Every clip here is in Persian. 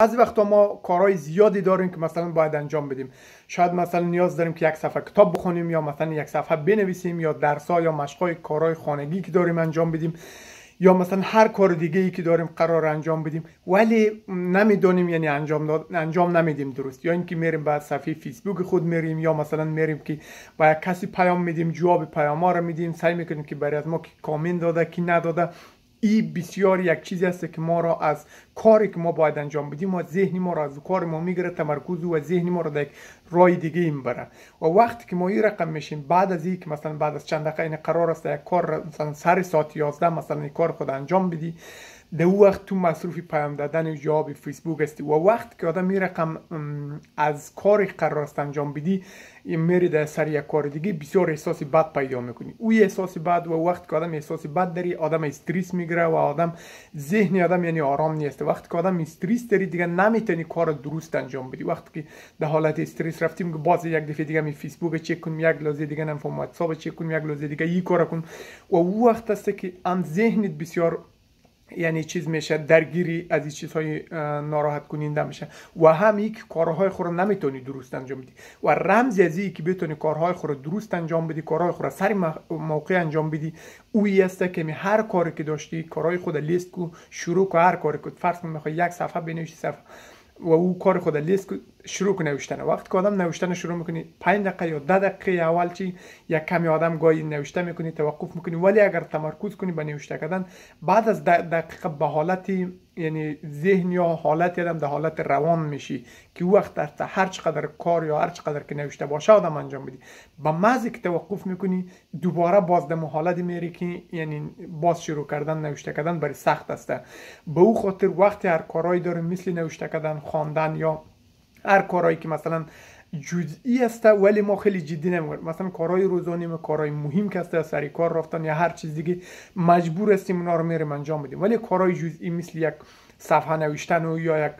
بعضی وقتا ما کارهای زیادی داریم که مثلا باید انجام بدیم شاید مثلا نیاز داریم که یک صفحه کتاب بخونیم یا مثلا یک صفحه بنویسیم یا درس یا مشقای کارهای خانگی که داریم انجام بدیم یا مثلا هر کار دیگه ای که داریم قرار انجام بدیم ولی نمیدونیم یعنی انجام داد... انجام نمیدیم درست یا اینکه میریم به صفحه فیسبوک خود میریم یا مثلا میریم که باید کسی پیام میدیم جواب پیام ها رو میدیم سعی میکنیم که برای از ما که کامنت داده که نداده این بسیار یک چیزی است که ما را از کاری که ما باید انجام بدیم ما ذهنی ما را از کار ما میگیره تمرکز و ذهنی ما را در رای دیگه این بره و وقتی که ما این رقم میشیم بعد از این که مثلا بعد از چند دقیقه این قرار است یک کار مثلا سر ساعت 11 مثلا این کار خود انجام بدی در وقت تو مصروفی پیام دادن جواب فیسبوک هستی و وقت که آدم می رقم از کار قرار است انجام بدی میری در سر یک کار دیگه بسیار احساس بد پیدا میکنی او احساس بد و وقت که آدم احساس بد داری آدم استریس میگره و آدم ذهن آدم یعنی آرام نیست وقت که آدم استریس داری دیگه نمیتونی کار درست انجام بدی وقتی که در حالت استریس رفتیم که باز یک دفعه دیگه می فیسبوک چک کنم یک دیگه نم واتساپ چک کنم یک دیگه یک کار کن و او وقت است که ان ذهنت بسیار یعنی چیز میشه درگیری از این چیزهای ناراحت کننده میشه و هم یک کارهای خود نمیتونی درست انجام بدی و رمز از که بتونی کارهای خود درست انجام بدی کارهای خود سر موقع انجام بدی اوی است که می هر کاری که داشتی کارهای خود لیست کو شروع کو هر کاری کو فرض کن میخوای یک صفحه بنویسی صفحه و او کار خود لیست کو شروع کنه نوشتن وقت که آدم نوشتن شروع میکنی 5 دقیقه یا 10 دقیقه اول چی یک کمی آدم گاهی نوشته میکنی توقف میکنی ولی اگر تمرکز کنی به نوشته کردن بعد از دقیقه به حالت یعنی ذهن یا حالت آدم در حالت روان میشی که وقت در هر چقدر کار یا هر چقدر که نوشته باشه آدم انجام بدی با مزی که توقف میکنی دوباره باز در حالت میری که یعنی باز شروع کردن نوشته کردن برای سخت است به او خاطر وقتی هر کارایی داره مثل نوشته کردن خواندن یا هر کارهایی که مثلا جزئی هسته ولی ما خیلی جدی نمیگیریم مثلا کارهای روزانه کارهای مهم که هسته سری کار رفتن یا هر چیز دیگه مجبور هستیم اونا رو میریم انجام بدیم ولی کارهای جزئی مثل یک صفحه نوشتن و یا یک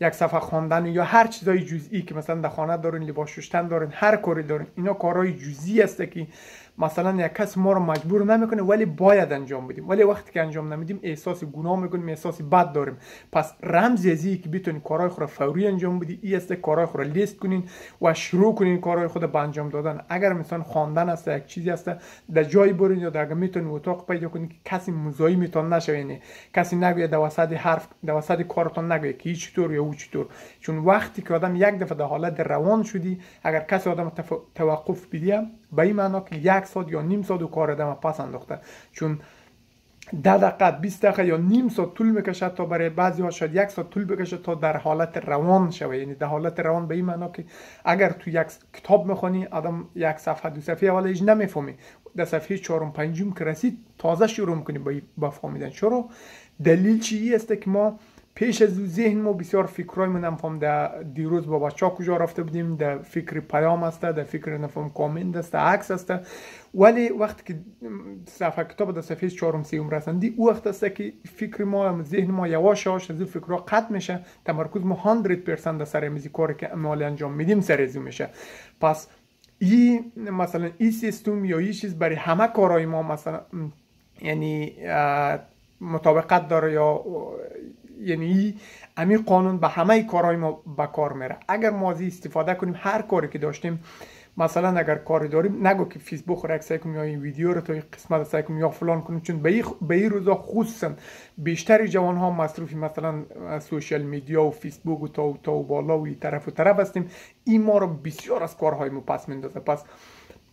یک صفحه خواندن یا هر چیزای جزئی که مثلا در خانه دارین لباس شستن دارین هر کاری دارین اینا کارهای جزئی هسته که مثلا یک کس ما رو مجبور نمیکنه ولی باید انجام بدیم ولی وقتی که انجام نمیدیم احساس گناه میکنیم احساس بد داریم پس رمز از که بتونین کارهای خود فوری انجام بدی ای است کارهای خود لیست کنین و شروع کنین کارهای خود به انجام دادن اگر مثلا خواندن است یک چیزی است در جایی برین یا اگر میتونین اتاق پیدا کنین که کسی میتون نشه یعنی کسی نگوید در وسط حرف در وسط کارتون نگوید که چطور یا او چطور چون وقتی که آدم یک دفعه در حالت روان شدی اگر کسی آدم توقف بدیم به این معنا که یک ساعت یا نیم ساعت و کار دم پس انداخته چون ده دقیقه 20 دقیقه یا نیم ساعت طول میکشد تا برای بعضی ها شاید یک ساعت طول بکشد تا در حالت روان شوه یعنی در حالت روان به این معنا که اگر تو یک کتاب میخوانی آدم یک صفحه دو صفحه اول هیچ نمیفهمی در صفحه چهارم پنجم که رسید تازه شروع میکنی با فهمیدن چرا دلیل چی است که ما پیش از ذهن ما بسیار فکرای من نفهم در دیروز با بچه کجا رفته بودیم در فکر پیام است در فکر نفهم کامنت است عکس است ولی وقتی که صفحه کتاب در صفحه چهارم سیوم رسندی او وقت است که فکر ما ذهن ما یواش یواش از فکرها قطع میشه تمرکز ما 100 درصد سر میزی کاری که مالی انجام میدیم سر میشه پس این مثلا این سیستم یا این چیز برای همه کارهای ما مثلا یعنی مطابقت داره یا یعنی امی قانون به همه کارهای ما به کار میره اگر ما از استفاده کنیم هر کاری که داشتیم مثلا اگر کاری داریم نگو که فیسبوک رو اکسای کنیم یا این ویدیو رو تا این قسمت سعی کنیم یا فلان کنیم چون به این روزا خصوصا بیشتر جوان ها مصروفی مثلا سوشل میدیا و فیسبوک و تا و تا و بالا و این طرف و طرف هستیم این ما رو بسیار از کارهای ما پس میندازه پس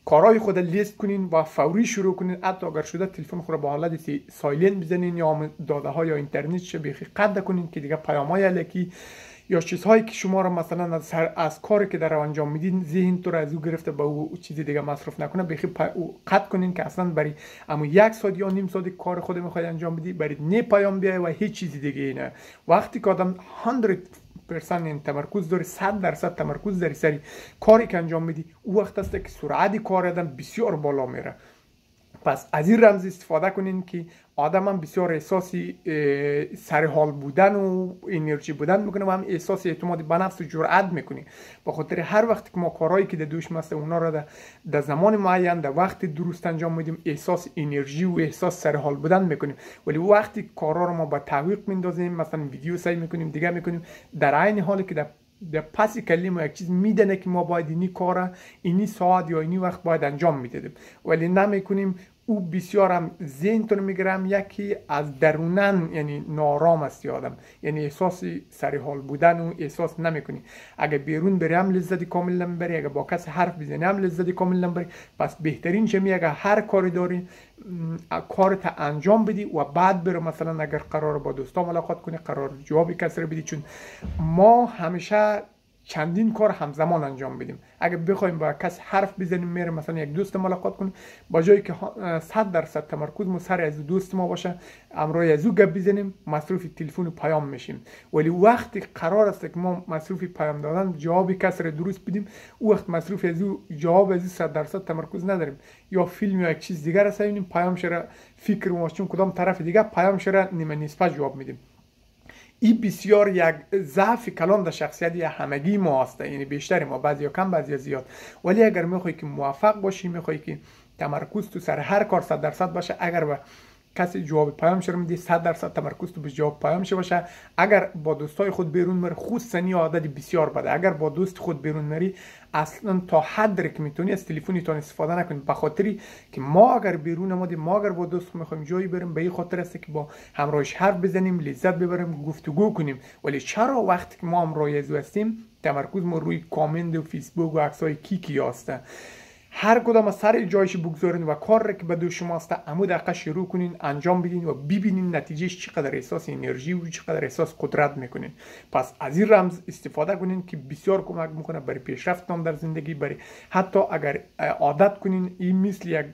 کارهای خود لیست کنین و فوری شروع کنین حتی اگر شده تلفن خود با حالت سایلین بزنین یا داده ها یا اینترنت چه بیخی قد کنین که دیگه پیام های الکی یا چیزهایی که شما را مثلا از, هر از کاری که در انجام میدین ذهن تو را از او گرفته به او چیزی دیگه مصرف نکنه بخی او قطع کنین که اصلا برای اما یک ساعت یا نیم ساعت کار خود میخواید انجام بدی برای نه پیام بیای و هیچ چیزی دیگه نه وقتی که آدم 100 پرسن تمرکز داری 100 درصد تمرکز داری سری کاری که انجام میدی او وقت است که سرعت کار آدم بسیار بالا میره پس از این رمز استفاده کنین که آدم هم بسیار احساس سرحال بودن و انرژی بودن میکنه و هم احساس اعتماد به نفس و جرأت میکنه بخاطر هر وقت که ما کارهایی که در دوش مست اونا را در زمان معین در وقت درست انجام میدیم احساس انرژی و احساس سرحال بودن میکنیم ولی وقتی کارا رو ما با تعویق میندازیم مثلا ویدیو سعی میکنیم دیگه میکنیم در عین حالی که در در ما یک چیز میدنه که ما باید اینی کار اینی ساعت یا اینی وقت باید انجام میدادیم ولی نمیکنیم او هم زین تون میگرم یکی از درونن یعنی نارام است یادم یعنی احساس سری حال بودن و احساس نمیکنی اگه بیرون بری هم لذت کامل نمیبری اگه با کس حرف بزنی هم لذت کامل نمیبری پس بهترین چه اگه هر کاری داری کارت انجام بدی و بعد برو مثلا اگر قرار با دوستا ملاقات کنی قرار جوابی کسی رو بدی چون ما همیشه چندین کار همزمان انجام بدیم اگر بخوایم با کس حرف بزنیم میره مثلا یک دوست ملاقات کنیم با جایی که 100 درصد تمرکز ما سر از دوست ما باشه امرای از گپ بزنیم مصروف تلفن و پیام میشیم ولی وقتی قرار است که ما مصروف پیام دادن جواب کس را درست بدیم او وقت مصروف از جواب از 100 درصد تمرکز نداریم یا فیلم یا یک چیز دیگر را پیام شده فکر ما چون کدام طرف دیگه پیام نیمه نصفه جواب میدیم ای بسیار یک ضعف کلان در شخصیت یا همگی ما هست یعنی بیشتر ما بعضی کم بعضی زیاد ولی اگر میخوای که موفق باشی میخوای که تمرکز تو سر هر کار صد درصد باشه اگر به با کسی جواب پیام شر میده 100 درصد تمرکز تو به جواب پیام شه باشه اگر با دوستای خود بیرون مری خود سنی عادت بسیار بده اگر با دوست خود بیرون مری اصلا تا حد که میتونی از تلفنیتون استفاده نکنی به خاطری که ما اگر بیرون مادی ما اگر با دوست میخوایم جایی بریم به این خاطر است که با همراهش حرف بزنیم لذت ببریم گفتگو کنیم ولی چرا وقتی که ما همراه هستیم تمرکز ما روی کامنت و فیسبوک و عکسای کیکی است؟ هر کدام سر جایش بگذارین و کار که به دو شماست امو دقیقه شروع کنین انجام بدین و ببینین نتیجهش چقدر احساس انرژی و چقدر احساس قدرت میکنین پس از این رمز استفاده کنین که بسیار کمک میکنه برای پیشرفتتان در زندگی برای حتی اگر عادت کنین این مثل یک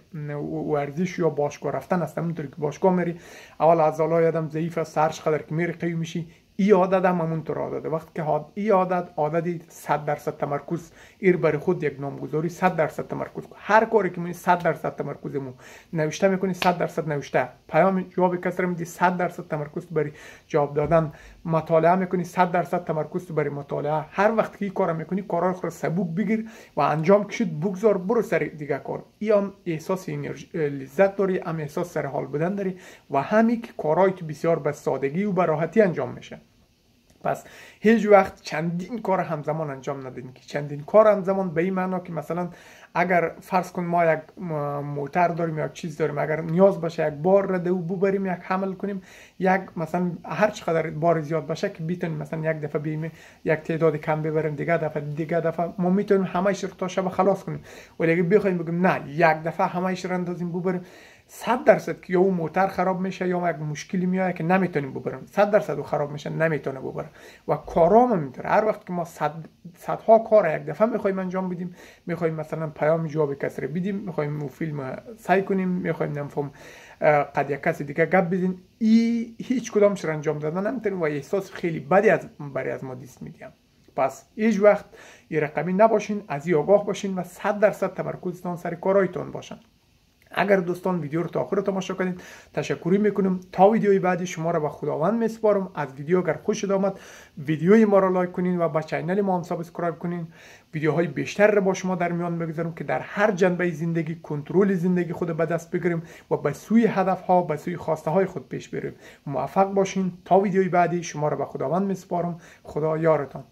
ورزش یا باشگاه رفتن است همونطور که باشگاه میری اول عضلات یادم ضعیف است هر چقدر که میری قوی میشی ای عادت هم همونطور عادت وقت وقتی که ای عادت عادت 100 درصد تمرکز ایر بر خود یک نامگذاری 100 درصد تمرکز هر کاری که می 100 درصد تمرکز مو نوشته میکنی 100 درصد نوشته پیام جواب کس را میدی 100 درصد تمرکز بری جواب دادن مطالعه میکنی در درصد تمرکز تو برای مطالعه هر وقت که این کار میکنی کارا خود سبوک بگیر و انجام کشید بگذار برو سر دیگه کار ای هم احساس لذت داری هم احساس سر حال بودن داری و همین که کارهای تو بسیار به سادگی و به راحتی انجام میشه پس هیچ وقت چندین کار همزمان انجام ندین که چندین کار همزمان به این معنا که مثلا اگر فرض کن ما یک موتر داریم یا چیز داریم اگر نیاز باشه یک بار رده و ببریم یک حمل کنیم یک مثلا هر چقدر بار زیاد باشه که بیتونیم مثلا یک دفعه بیم یک تعداد کم ببریم دیگه دفعه دیگه دفعه ما میتونیم همه تا و خلاص کنیم ولی اگه بخوایم بگیم نه یک دفعه همه رو اندازیم ببریم صد درصد که یا اون موتر خراب میشه یا یک مشکلی میاد که نمیتونیم ببرم. صد درصد خراب میشه نمیتونه ببره و کارام هم میتونه هر وقت که ما صد صدها کار یک دفعه میخوایم انجام بدیم میخوایم مثلا پیام جواب کسری بدیم میخوایم فیلم سعی کنیم میخوایم نمفهم قد یک کسی دیگه گپ بدین ای هیچ کدامش را انجام دادن نمیتونیم و احساس خیلی بدی از برای از ما می میدیم پس هیچ وقت یه رقمی نباشین از ای آگاه باشین و صد درصد تمرکزتان سر کارایتان باشن اگر دوستان ویدیو رو تا آخر تماشا کنید تشکری میکنم تا ویدیوی بعدی شما را به خداوند میسپارم از ویدیو اگر خوش آمد ویدیوی ما را لایک کنین و به چینل ما هم سابسکرایب کنین ویدیوهای بیشتر رو با شما در میان بگذارم که در هر جنبه زندگی کنترل زندگی خود به دست بگیریم و به سوی هدف ها به سوی خواسته های خود پیش بریم موفق باشین تا ویدیوی بعدی شما را به خداوند میسپارم خدا یارتان